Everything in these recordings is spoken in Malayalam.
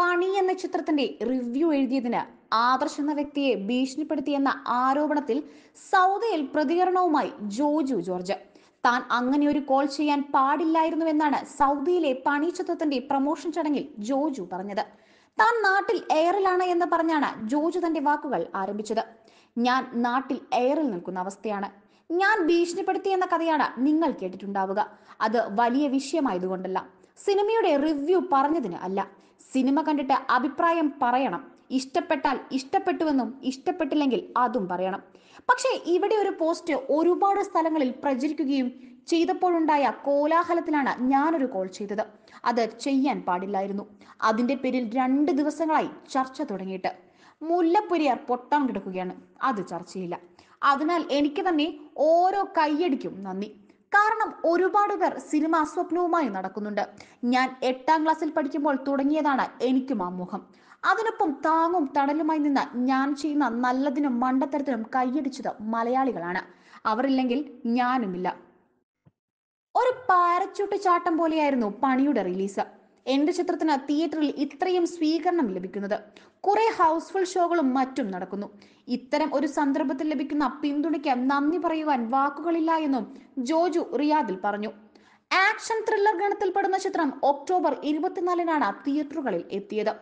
പണി എന്ന ചിത്രത്തിന്റെ റിവ്യൂ എഴുതിയതിന് ആദർശ് എന്ന വ്യക്തിയെ ഭീഷണിപ്പെടുത്തിയെന്ന ആരോപണത്തിൽ സൗദയിൽ പ്രതികരണവുമായി ജോജു ജോർജ് താൻ അങ്ങനെ ഒരു കോൾ ചെയ്യാൻ പാടില്ലായിരുന്നുവെന്നാണ് സൗദിയിലെ പണി ചിത്രത്തിന്റെ പ്രൊമോഷൻ ചടങ്ങിൽ ജോജു പറഞ്ഞത് താൻ നാട്ടിൽ എയറിലാണ് എന്ന് പറഞ്ഞാണ് ജോജു തന്റെ വാക്കുകൾ ആരംഭിച്ചത് ഞാൻ നാട്ടിൽ എയറിൽ നിൽക്കുന്ന അവസ്ഥയാണ് ഞാൻ ഭീഷണിപ്പെടുത്തി എന്ന കഥയാണ് നിങ്ങൾ കേട്ടിട്ടുണ്ടാവുക അത് വലിയ വിഷയമായതുകൊണ്ടല്ല സിനിമയുടെ റിവ്യൂ പറഞ്ഞതിന് അല്ല സിനിമ കണ്ടിട്ട് അഭിപ്രായം പറയണം ഇഷ്ടപ്പെട്ടാൽ ഇഷ്ടപ്പെട്ടുവെന്നും ഇഷ്ടപ്പെട്ടില്ലെങ്കിൽ അതും പറയണം പക്ഷേ ഇവിടെ ഒരു പോസ്റ്റ് ഒരുപാട് സ്ഥലങ്ങളിൽ പ്രചരിക്കുകയും ചെയ്തപ്പോഴുണ്ടായ കോലാഹലത്തിലാണ് ഞാനൊരു കോൾ ചെയ്തത് അത് ചെയ്യാൻ പാടില്ലായിരുന്നു അതിന്റെ പേരിൽ രണ്ട് ദിവസങ്ങളായി ചർച്ച തുടങ്ങിയിട്ട് മുല്ലപ്പെരിയാർ പൊട്ടാൻ കിടക്കുകയാണ് അത് ചർച്ചയില്ല അതിനാൽ എനിക്ക് തന്നെ ഓരോ കൈയടിക്കും നന്ദി കാരണം ഒരുപാട് പേർ സിനിമ സ്വപ്നവുമായി നടക്കുന്നുണ്ട് ഞാൻ എട്ടാം ക്ലാസ്സിൽ പഠിക്കുമ്പോൾ തുടങ്ങിയതാണ് എനിക്കും ആ മുഖം അതിനൊപ്പം താങ്ങും തണലുമായി നിന്ന് ഞാൻ ചെയ്യുന്ന നല്ലതിനും മണ്ടത്തരത്തിനും കൈയടിച്ചത് മലയാളികളാണ് അവരില്ലെങ്കിൽ ഞാനുമില്ല ഒരു പാരച്ചൂട്ട് ചാട്ടം പോലെയായിരുന്നു പണിയുടെ റിലീസ് എന്റെ ചിത്രത്തിന് തിയേറ്ററിൽ ഇത്രയും സ്വീകരണം ലഭിക്കുന്നത് കുറെ ഹൗസ്ഫുൾ ഷോകളും മറ്റും നടക്കുന്നു ഇത്തരം ഒരു സന്ദർഭത്തിൽ ലഭിക്കുന്ന പിന്തുണയ്ക്ക് നന്ദി പറയുവാൻ വാക്കുകളില്ല എന്നും ജോജു റിയാദിൽ പറഞ്ഞു ആക്ഷൻ ത്രില്ലർ ഗണത്തിൽപ്പെടുന്ന ചിത്രം ഒക്ടോബർ ഇരുപത്തിനാലിനാണ് തിയേറ്ററുകളിൽ എത്തിയത്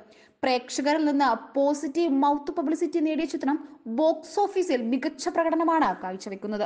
പ്രേക്ഷകരിൽ നിന്ന് പോസിറ്റീവ് മൗത്ത് പബ്ലിസിറ്റി നേടിയ ചിത്രം ബോക്സ് ഓഫീസിൽ മികച്ച പ്രകടനമാണ് കാഴ്ചവെക്കുന്നത്